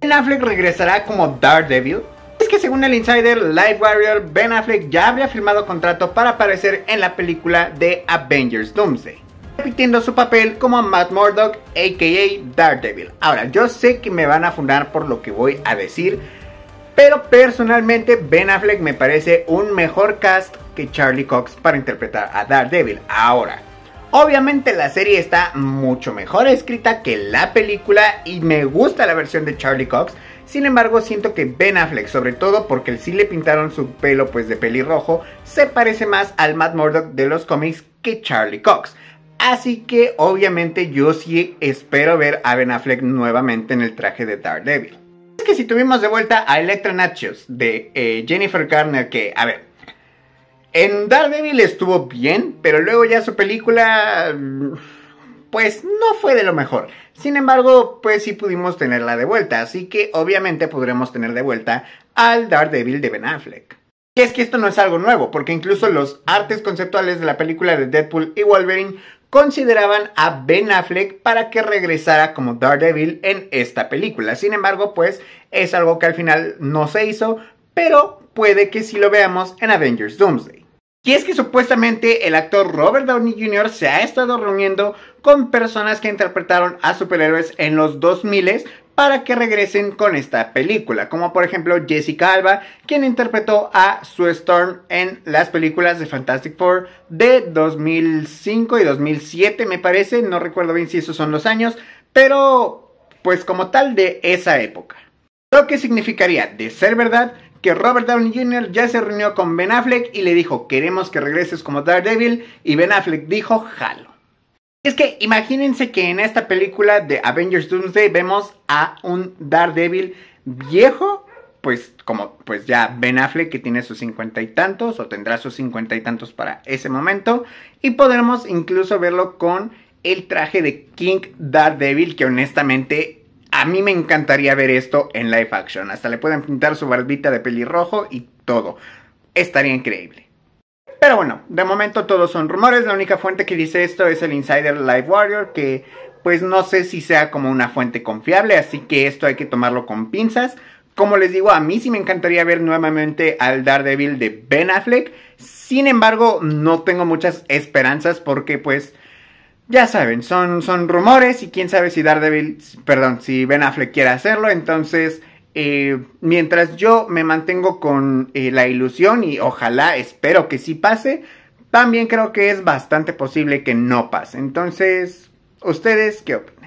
Ben Affleck regresará como Daredevil. Es que según el insider Live Warrior, Ben Affleck ya habría firmado contrato para aparecer en la película de Avengers Doomsday, repitiendo su papel como Matt Murdock, aka Daredevil. Ahora, yo sé que me van a fundar por lo que voy a decir, pero personalmente Ben Affleck me parece un mejor cast que Charlie Cox para interpretar a Daredevil. Ahora, Obviamente la serie está mucho mejor escrita que la película y me gusta la versión de Charlie Cox. Sin embargo, siento que Ben Affleck, sobre todo porque sí le pintaron su pelo pues de pelirrojo, se parece más al Matt Murdock de los cómics que Charlie Cox. Así que obviamente yo sí espero ver a Ben Affleck nuevamente en el traje de Daredevil. Es que si tuvimos de vuelta a Electra Nachos de eh, Jennifer Garner que, a ver, en Daredevil estuvo bien, pero luego ya su película pues no fue de lo mejor. Sin embargo, pues sí pudimos tenerla de vuelta, así que obviamente podremos tener de vuelta al Daredevil de Ben Affleck. Que es que esto no es algo nuevo, porque incluso los artes conceptuales de la película de Deadpool y Wolverine consideraban a Ben Affleck para que regresara como Daredevil en esta película. Sin embargo, pues es algo que al final no se hizo, pero puede que si lo veamos en Avengers Doomsday. Y es que supuestamente el actor Robert Downey Jr. se ha estado reuniendo con personas que interpretaron a superhéroes en los 2000 para que regresen con esta película, como por ejemplo Jessica Alba, quien interpretó a Sue Storm en las películas de Fantastic Four de 2005 y 2007, me parece, no recuerdo bien si esos son los años, pero pues como tal de esa época. Lo que significaría, de ser verdad, que Robert Downey Jr. ya se reunió con Ben Affleck y le dijo, queremos que regreses como Daredevil, y Ben Affleck dijo, jalo. Es que imagínense que en esta película de Avengers Doomsday vemos a un Daredevil viejo, pues como pues ya Ben Affleck que tiene sus cincuenta y tantos o tendrá sus cincuenta y tantos para ese momento y podremos incluso verlo con el traje de King Daredevil que honestamente a mí me encantaría ver esto en live action. Hasta le pueden pintar su barbita de pelirrojo y todo. Estaría increíble. Pero bueno, de momento todos son rumores. La única fuente que dice esto es el Insider Live Warrior, que pues no sé si sea como una fuente confiable, así que esto hay que tomarlo con pinzas. Como les digo, a mí sí me encantaría ver nuevamente al Daredevil de Ben Affleck. Sin embargo, no tengo muchas esperanzas porque pues ya saben, son, son rumores y quién sabe si Daredevil, perdón, si Ben Affleck quiere hacerlo, entonces... Eh, mientras yo me mantengo con eh, la ilusión y ojalá, espero que sí pase, también creo que es bastante posible que no pase. Entonces, ¿ustedes qué opinan?